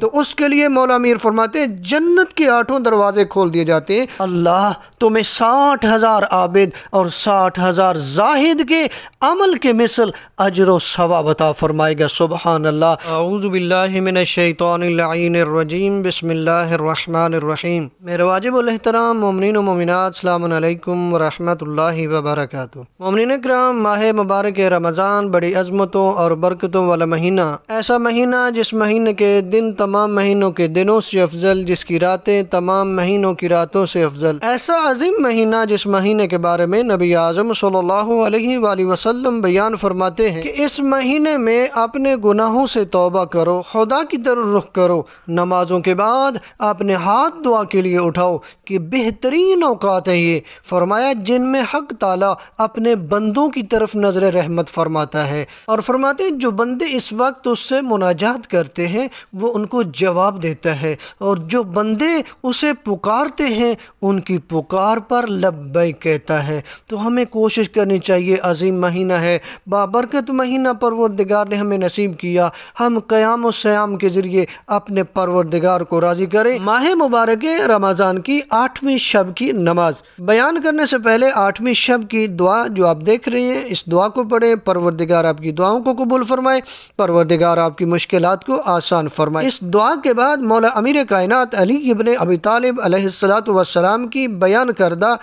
تو اس کے لیے مولا میر فرماتے ہیں جنت کے آٹھوں دروازے کھول دیے جاتے ہیں اللہ تمہیں ساٹھ ہزار عابد اور ساٹھ ہزار زاہد کے عمل کے مثل اجر و ثواب بتا فرمائے گا سبحان اللہ اعوذ باللہ من الشیطان اللعین الرجیم بسم اللہ الرحمن الرحیم میرے واجب الاحترام مومنین و مومنات السلام علیکم ورحمۃ اللہ وبرکاتہ مومنین اکرام ماہ مبارک رمضان بڑی عظمتوں اور برکتوں والا مہینہ ایسا مہینہ جس مہینے کے دن تمام تمام مہینوں کے دنوں سے افضل جس کی راتیں تمام مہینوں کی راتوں سے افضل ایسا عظیم مہینہ جس مہینے کے بارے میں نبی صلی اللہ علیہ وآلہ وسلم بیان فرماتے ہیں کہ اس مہینے میں اپنے گناہوں سے توبہ کرو خدا کی طرف رخ کرو نمازوں کے بعد اپنے ہاتھ دعا کے لیے اٹھاؤ کہ بہترین اوقات ہے یہ فرمایا جن میں حق تعالی اپنے بندوں کی طرف نظر رحمت فرماتا ہے اور فرماتے ہیں جو بندے اس وقت اس سے مناجات کرتے ہیں وہ ان کو کو جواب دیتا ہے اور جو بندے اسے پکارتے ہیں ان کی پکار پر لبے کہتا ہے تو ہمیں کوشش کرنی چاہیے عظیم مہینہ ہے بابرکت مہینہ پروردگار نے ہمیں نصیب کیا ہم قیام و سیام کے ذریعے اپنے پروردگار کو راضی کریں ماہ مبارک رمضان کی آٹھویں شب کی نماز بیان کرنے سے پہلے آٹھویں شب کی دعا جو آپ دیکھ رہے ہیں اس دعا کو پڑھیں پروردگار آپ کی دعاؤں کو قبول فرمائے پروردگار آپ کی مشکلات کو آسان فرمائے اس دعا کے بعد مولا امیر کائنات علی ابن ابی طالب علیہ السلاۃ کی بیان کردہ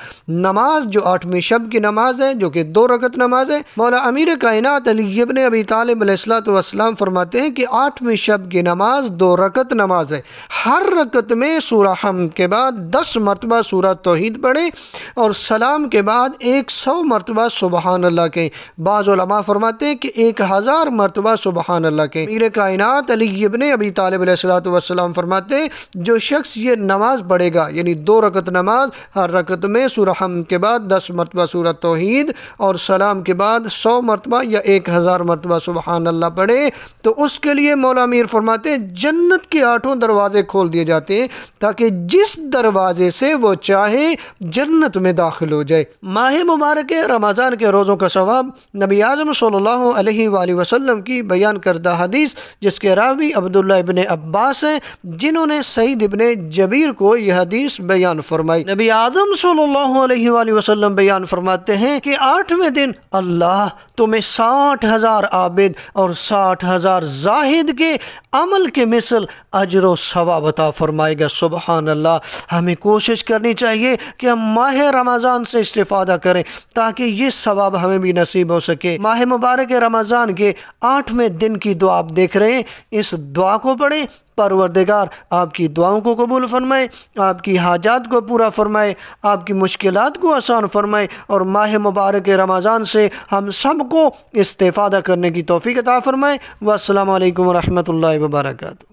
نماز جو آٹھویں شب کی نماز ہے جو کہ دو رکت نماز ہے مولا امیر کائنات علی ابن ابی طالب علیہ فرماتے ہیں کہ شب کی نماز دو رکت نماز ہے ہر رکت میں سورہ حمد کے بعد دس مرتبہ سورہ توحید پڑھیں اور سلام کے بعد ایک سو مرتبہ سبحان اللہ کے بعض علماء فرماتے ہیں کہ ایک ہزار مرتبہ سبحان اللہ کے امیر کائنات علی ابن ابی طالب علیہ السلاۃ والسلام فرماتے ہیں جو شخص یہ نماز پڑھے گا یعنی دو رکت نماز ہر رکت میں سورہ ہم کے بعد دس مرتبہ سورہ توحید اور سلام کے بعد سو مرتبہ یا ایک ہزار مرتبہ سبحان اللہ پڑھے تو اس کے لیے مولا میر فرماتے ہیں جنت کے آٹھوں دروازے کھول دیے جاتے ہیں تاکہ جس دروازے سے وہ چاہے جنت میں داخل ہو جائے ماہ مبارک رمضان کے روزوں کا ثواب نبی اعظم صلی اللہ علیہ وآلہ وسلم کی بیان کردہ حدیث جس کے راوی عبداللہ ابن عباس ہیں جنہوں نے سعید ابن جبیر کو یہ حدیث بیان فرمائی نبی آدم صلی اللہ علیہ وآلہ وسلم بیان فرماتے ہیں کہ آٹھویں دن اللہ تمہیں ساٹھ ہزار عابد اور ساٹھ ہزار زاہد کے عمل کے مثل عجر و سوا بتا فرمائے گا سبحان اللہ ہمیں کوشش کرنی چاہیے کہ ہم ماہ رمضان سے استفادہ کریں تاکہ یہ ثواب ہمیں بھی نصیب ہو سکے ماہ مبارک رمضان کے آٹھویں دن کی دعا آپ دیکھ رہے ہیں اس دعا کو پڑھیں پروردگار آپ کی دعاؤں کو قبول فرمائے آپ کی حاجات کو پورا فرمائے آپ کی مشکلات کو آسان فرمائے اور ماہ مبارک رمضان سے ہم سب کو استفادہ کرنے کی توفیق عطا فرمائے والسلام علیکم ورحمۃ اللہ وبرکاتہ